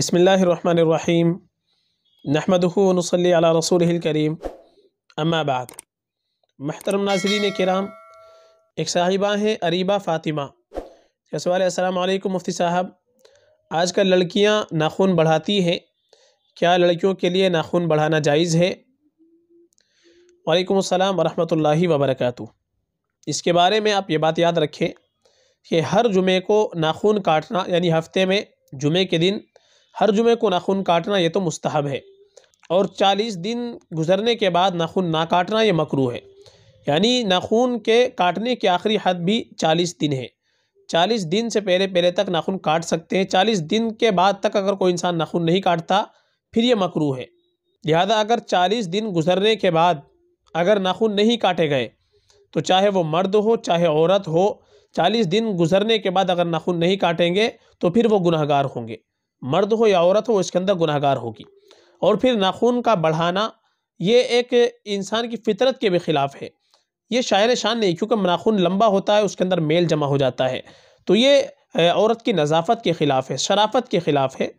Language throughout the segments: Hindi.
बसमीम नहमदनसली रसूल करीम अम्माबाद महतरम नाजरीन कराम एक साहिबा हैं अरीबा फ़ातिमा का सवाल असलकम मुफ्ती साहब आजकल लड़कियां नाखून बढ़ाती हैं क्या लड़कियों के लिए नाखून बढ़ाना जायज़ है वालेकाम अस्सलाम वरहमतुल्लाहि इसके बारे में आप ये बात याद रखें कि हर जुमे को नाखून काटना यानी हफ्ते में जुमे के दिन हर जुमे को नाखून काटना ये तो मुस्तहब है और चालीस दिन गुजरने के बाद नाखून ना काटना ये मकरू है यानी नाखून के काटने की आखिरी हद भी चालीस दिन है चालीस दिन से पहले पहले तक नाखून काट सकते हैं चालीस दिन के बाद तक अगर कोई इंसान नाखून नहीं काटता फिर ये मकरू है लिहाजा अगर चालीस दिन गुजरने के बाद अगर नाखून नहीं काटे गए तो चाहे वो मर्द हो चाहे औरत हो चालीस दिन गुजरने के बाद अगर नाखून नहीं काटेंगे तो फिर वो गुनहगार होंगे मर्द हो या औरत हो इसके अंदर गुनाहगार होगी और फिर नाखून का बढ़ाना ये एक इंसान की फितरत के भी ख़िलाफ़ है ये शायर शान नहीं क्योंकि नाखून लंबा होता है उसके अंदर मेल जमा हो जाता है तो ये औरत की नज़ाफत के ख़िलाफ़ है शराफत के ख़िलाफ़ है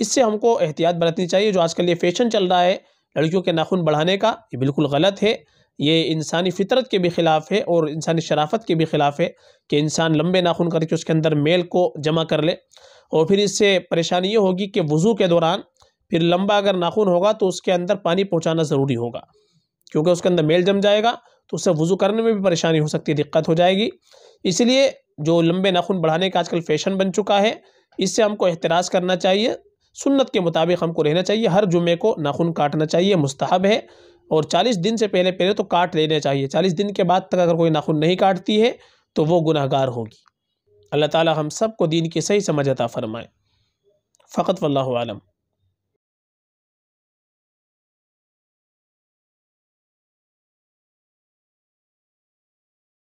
इससे हमको एहतियात बरतनी चाहिए जो आजकल ये फ़ैशन चल रहा है लड़कियों के नाखून बढ़ाने का ये बिल्कुल गलत है ये इंसानी फितरत के भी ख़िलाफ़ है और इंसानी शराफत के भी ख़िलाफ़ है कि इंसान लंबे नाखून करके उसके अंदर मेल को जमा कर ले और फिर इससे परेशानी ये होगी कि वज़ू के दौरान फिर लंबा अगर नाखून होगा तो उसके अंदर पानी पहुँचाना ज़रूरी होगा क्योंकि उसके अंदर मेल जम जाएगा तो उससे वज़ू करने में भी परेशानी हो सकती है दिक्कत हो जाएगी इसलिए जो लंबे नाखून बढ़ाने का आजकल फ़ैशन बन चुका है इससे हमको एहतराज़ करना चाहिए सुन्नत के मुताबिक हमको रहना चाहिए हर जुमे को नाखून काटना चाहिए मुस्तहब है और चालीस दिन से पहले पहले तो काट लेने चाहिए चालीस दिन के बाद तक अगर कोई नाखून नहीं काटती है तो वो गुनाहगार होगी अल्लाह ताला हम सब को दीन की सही समझ अता फ़रमाए फ़कत वल्लम